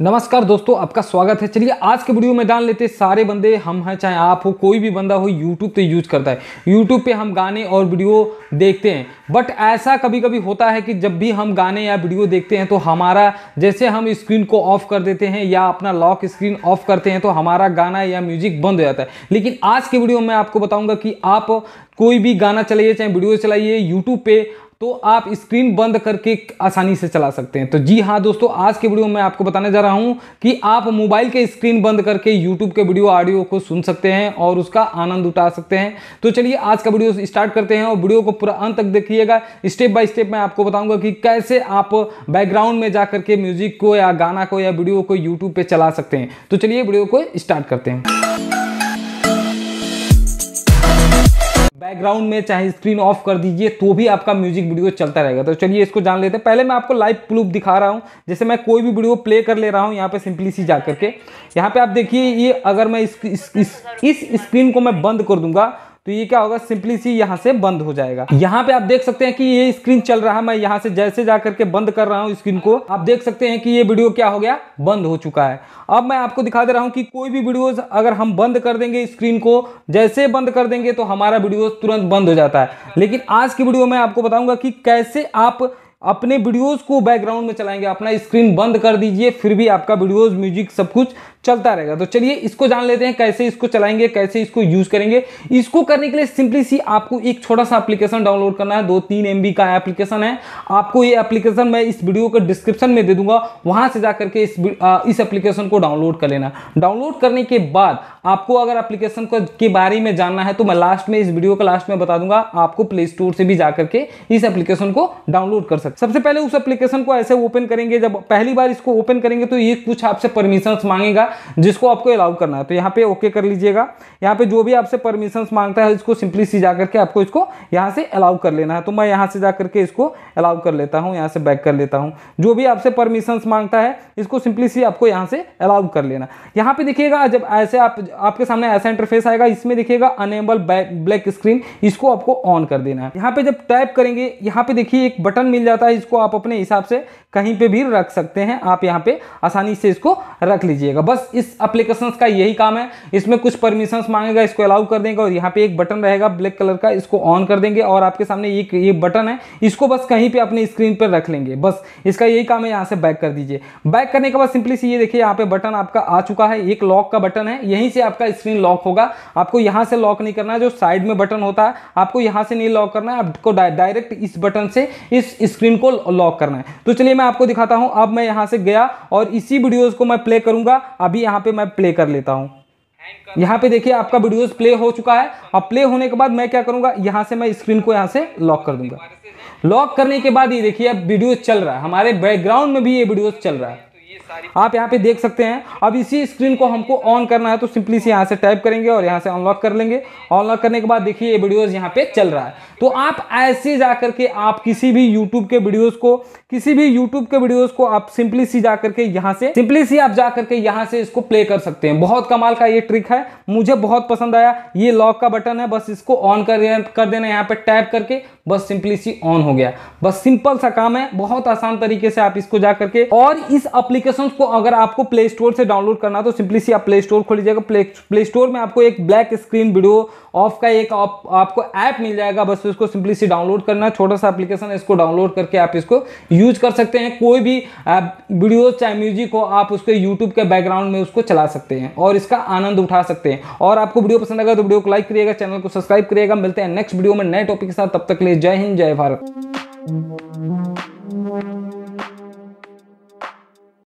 नमस्कार दोस्तों आपका स्वागत है चलिए आज के वीडियो में जान लेते सारे बंदे हम हैं चाहे आप हो कोई भी बंदा हो यूट्यूब पे यूज करता है यूट्यूब पे हम गाने और वीडियो देखते हैं बट ऐसा कभी कभी होता है कि जब भी हम गाने या वीडियो देखते हैं तो हमारा जैसे हम स्क्रीन को ऑफ कर देते हैं या अपना लॉक स्क्रीन ऑफ करते हैं तो हमारा गाना या म्यूजिक बंद हो जाता है लेकिन आज के वीडियो में आपको बताऊँगा कि आप कोई भी गाना चलाइए चाहे वीडियो चलाइए यूट्यूब पे तो आप स्क्रीन बंद करके आसानी से चला सकते हैं तो जी हाँ दोस्तों आज के वीडियो में आपको बताने जा रहा हूँ कि आप मोबाइल के स्क्रीन बंद करके यूट्यूब के वीडियो ऑडियो को सुन सकते हैं और उसका आनंद उठा सकते हैं तो चलिए आज का वीडियो स्टार्ट करते हैं और वीडियो को पूरा अंत तक देखिएगा स्टेप बाय स्टेप मैं आपको बताऊँगा कि कैसे आप बैकग्राउंड में जा करके म्यूजिक को या गाना को या वीडियो को यूट्यूब पर चला सकते हैं तो चलिए वीडियो को स्टार्ट करते हैं बैकग्राउंड में चाहे स्क्रीन ऑफ कर दीजिए तो भी आपका म्यूजिक वीडियो चलता रहेगा तो चलिए इसको जान लेते हैं पहले मैं आपको लाइव प्रूफ दिखा रहा हूँ जैसे मैं कोई भी वीडियो प्ले कर ले रहा हूँ यहाँ पे सिंपली सी जा करके यहाँ पे आप देखिए ये अगर मैं इस इस, इस, इस स्क्रीन को मैं बंद कर दूंगा तो ये क्या होगा सिंपली सी यहाँ से बंद हो जाएगा यहाँ पे आप देख सकते हैं कि ये स्क्रीन चल रहा है मैं यहाँ से जैसे जा करके बंद कर रहा हूँ स्क्रीन को आप देख सकते हैं कि ये वीडियो क्या हो गया बंद हो चुका है अब मैं आपको दिखा दे रहा हूँ कि कोई भी वीडियोज अगर हम बंद कर देंगे स्क्रीन को जैसे बंद कर देंगे तो हमारा वीडियो तुरंत बंद हो जाता है लेकिन आज की वीडियो में आपको बताऊंगा कि कैसे आप अपने वीडियोस को बैकग्राउंड में चलाएंगे अपना स्क्रीन बंद कर दीजिए फिर भी आपका वीडियोस म्यूजिक सब कुछ चलता रहेगा तो चलिए इसको जान लेते हैं कैसे इसको चलाएंगे कैसे इसको यूज करेंगे इसको करने के लिए सिंपली सी आपको एक छोटा सा एप्लीकेशन डाउनलोड करना है दो तीन एम का एप्लीकेशन है आपको ये एप्लीकेशन मैं इस वीडियो के डिस्क्रिप्शन में दे दूंगा वहां से जाकर के इस एप्लीकेशन को डाउनलोड कर लेना डाउनलोड करने के बाद आपको अगर एप्लीकेशन के बारे में जानना है तो मैं लास्ट में इस वीडियो का लास्ट में बता दूंगा आपको प्ले स्टोर से भी जाकर के इस एप्लीकेशन को डाउनलोड कर सकते सबसे पहले उस एप्लीकेशन को ऐसे ओपन करेंगे जब पहली बार इसको ओपन करेंगे तो ये कुछ आपसे परमिशन मांगेगा जिसको आपको अलाउ करना है तो यहाँ पे ओके कर लीजिएगा यहाँ पे जो भी आपसे परमिशन मांगता है इसको सिंपली सी जा करके आपको इसको यहाँ से अलाउ कर लेना है तो मैं यहाँ से जा करके इसको अलाउ कर लेता हूँ यहाँ से बैक कर लेता हूँ जो भी आपसे परमिशन मांगता है इसको सिंपली सी आपको यहाँ से अलाउ कर लेना यहाँ पे देखिएगा जब ऐसे आप आपके सामने ऐसा इंटरफेस आएगा इसमें देखिएगा अनेबल ब्लैक स्क्रीन इसको आपको ऑन कर देना है यहाँ पे जब टाइप करेंगे यहाँ पे देखिए एक बटन मिल जाता है इसको आप अपने हिसाब से कहीं पे भी रख सकते हैं आप यहाँ पे आसानी से इसको रख लीजिएगा बस बस इस अप्लीकेशन का यही काम है इसमें कुछ परमिशंस मांगेगा इसको अलाउ कर देंगे और यहाँ पे एक बटन रहेगा ब्लैक कलर का इसको ऑन कर देंगे और आपके सामने ये ये बटन है इसको बस कहीं पे अपने स्क्रीन पर रख लेंगे बस इसका यही काम है यहाँ से बैक कर दीजिए बैक करने के बाद सिंपली से ये देखिए यहाँ पे बटन आपका आ चुका है एक लॉक का बटन है यहीं से आपका स्क्रीन लॉक होगा आपको यहाँ से लॉक नहीं करना है जो साइड में बटन होता है आपको यहाँ से नहीं लॉक करना है आपको डायरेक्ट इस बटन से इस स्क्रीन को लॉक करना है तो चलिए मैं आपको दिखाता हूँ अब मैं यहाँ से गया और इसी वीडियोज़ को मैं प्ले करूंगा आप अभी यहाँ पे मैं प्ले कर लेता हूँ यहाँ पे देखिए आपका वीडियोस प्ले हो चुका है और प्ले होने के बाद मैं क्या करूंगा यहाँ से मैं स्क्रीन को यहाँ से लॉक कर दूंगा लॉक करने के बाद ये देखिए अब वीडियोस चल रहा है हमारे बैकग्राउंड में भी ये वीडियो चल रहा है आप यहाँ पे देख सकते हैं अब इसी स्क्रीन को हमको ऑन करना है तो सिंपली से यहाँ से टाइप करेंगे और यहाँ से अनलॉक कर लेंगे अनलॉक करने के बाद देखिए ये वीडियोस यहाँ पे चल रहा है तो आप ऐसे जा करके आप किसी भी यूट्यूब के वीडियोस को किसी भी यूट्यूब के वीडियोस को आप सिंपली सी जा करके यहाँ से सिंपली सी आप जा करके यहाँ से इसको प्ले कर सकते हैं बहुत कमाल का ये ट्रिक है मुझे बहुत पसंद आया ये लॉक का बटन है बस इसको ऑन कर कर देना यहाँ पे टाइप करके बस सिंपली सी ऑन हो गया बस सिंपल सा काम है बहुत आसान तरीके से आप इसको जा करके और इस अप्लीकेशन एप्लीकेशन को अगर आपको प्ले स्टोर से डाउनलोड करना तो सिंपली सी आप प्ले स्टोर खोल लीजिएगा प्ले प्ले स्टोर में आपको एक ब्लैक स्क्रीन वीडियो ऑफ का एक आप, आपको ऐप मिल जाएगा बस इसको सिंपली सी डाउनलोड करना है छोटा सा एप्लीकेशन है इसको डाउनलोड करके आप इसको यूज कर सकते हैं कोई भी वीडियो चाहे म्यूजिक हो आप उसके यूट्यूब के बैकग्राउंड में उसको चला सकते हैं और इसका आनंद उठा सकते हैं और आपको वीडियो पसंद आएगा तो वीडियो को लाइक करिएगा चैनल को सब्सक्राइब करिएगा मिलते हैं नेक्स्ट वीडियो में नए टॉपिक के साथ तब तक लिए जय हिंद जय भारत